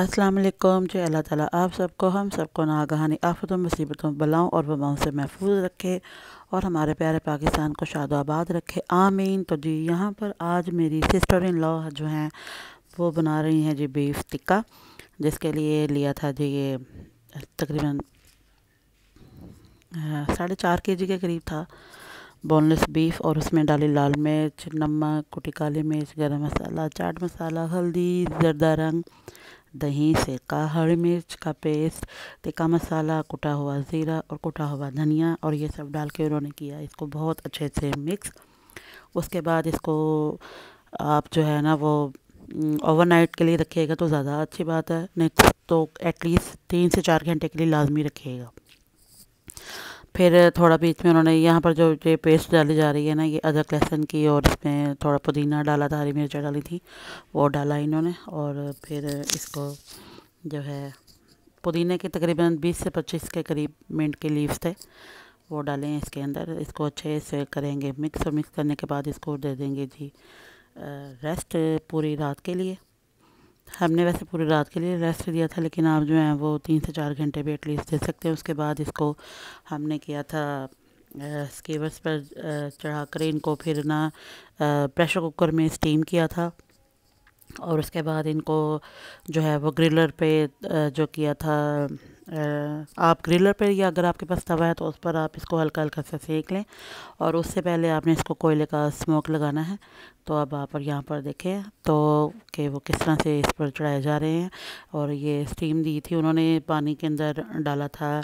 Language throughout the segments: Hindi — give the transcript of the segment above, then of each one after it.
अस्सलाम वालेकुम जो अल्लाह ताला आप सबको हम सबको नागहानी आफतों मुसीबतों बलाओं और वबाओं से महफूज रखे और हमारे प्यारे पाकिस्तान को शादोआबाद रखे आमीन तो जी यहाँ पर आज मेरी सिस्टर इन लॉ जो हैं वो बना रही हैं जी बीफ टिक्का जिसके लिए लिया था जी ये तकरीबन साढ़े चार के जी के करीब था बोनलेस बीफ और उसमें डाली लाल मिर्च नमक कुटी काली मिर्च गर्म मसाला चाट मसाला हल्दी जरदा रंग दही सेका हरी मिर्च का पेस्ट तिक्का मसाला कुटा हुआ ज़ीरा और कुटा हुआ धनिया और ये सब डाल के उन्होंने किया इसको बहुत अच्छे से मिक्स उसके बाद इसको आप जो है ना वो ओवरनाइट के लिए रखिएगा तो ज़्यादा अच्छी बात है नहीं तो एटलीस्ट तीन से चार घंटे के लिए लाजमी रखिएगा फिर थोड़ा बीच में उन्होंने यहाँ पर जो ये पेस्ट डाली जा रही है ना ये अदरक लहसुन की और इसमें थोड़ा पुदीना डाला था हरी मिर्च डाली थी वो डाला इन्होंने और फिर इसको जो है पुदीने के तकरीबन 20 से 25 के करीब मिनट के लीव्स थे वो डालें इसके अंदर इसको अच्छे से करेंगे मिक्स और मिक्स करने के बाद इसको दे देंगे जी रेस्ट पूरी रात के लिए हमने वैसे पूरी रात के लिए रेस्ट दिया था लेकिन आप जो हैं वो तीन से चार घंटे भी एटलीस्ट दे सकते हैं उसके बाद इसको हमने किया था स्केवर्स पर चढ़ा कर इनको फिर ना प्रेशर कुकर में स्टीम किया था और उसके बाद इनको जो है वो ग्रिलर पे जो किया था आप ग्रिलर पर या अगर आपके पास तवा है तो उस पर आप इसको हल्का हल्का सा सेक लें और उससे पहले आपने इसको कोयले का स्मोक लगाना है तो अब आप और यहाँ पर देखें तो कि वो किस तरह से इस पर चढ़ाए जा रहे हैं और ये स्टीम दी थी उन्होंने पानी के अंदर डाला था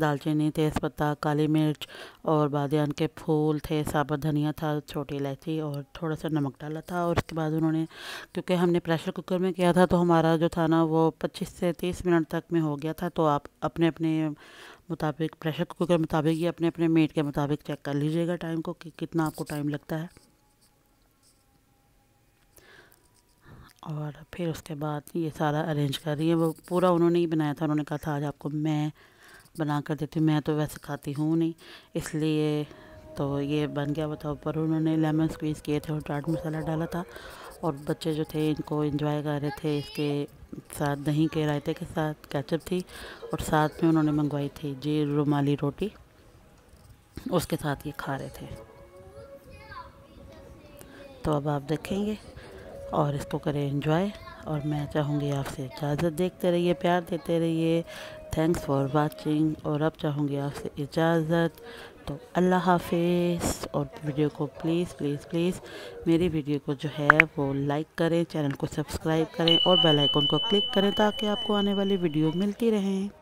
दालचीनी तेज़पत्ता काली मिर्च और बादियान के फूल थे साबुत धनिया था छोटी इलायची और थोड़ा सा नमक डाला था और उसके बाद उन्होंने क्योंकि हमने प्रेशर कुकर में किया था तो हमारा जो था ना वो पच्चीस से तीस मिनट तक में हो गया था तो आप अपने अपने मुताबिक प्रेशर कुकर के मुताबिक ही अपने अपने मेट के मुताबिक चेक कर लीजिएगा टाइम को कि कितना आपको टाइम लगता है और फिर उसके बाद ये सारा अरेंज कर रही है वो पूरा उन्होंने ही बनाया था उन्होंने कहा था आज आपको मैं बना कर देती हूँ मैं तो वैसे खाती हूँ नहीं इसलिए तो ये बन गया बताओ पर उन्होंने लेमन स्क्वीज़ किए थे और चाट मसाला डाला था और बच्चे जो थे इनको एंजॉय कर रहे थे इसके साथ दही के रायते के साथ कैचअप थी और साथ में उन्होंने मंगवाई थी जी रुमाली रोटी उसके साथ ये खा रहे थे तो अब आप देखेंगे और इसको करें इंजॉय और मैं चाहूँगी आपसे इजाज़त देखते रहिए प्यार देते रहिए थैंक्स फॉर वाचिंग और अब चाहूँगी आपसे इजाज़त तो अल्लाह हाफिज़ और वीडियो को प्लीज़ प्लीज़ प्लीज़ मेरी वीडियो को जो है वो लाइक करें चैनल को सब्सक्राइब करें और बेल आइकन को क्लिक करें ताकि आपको आने वाली वीडियो मिलती रहें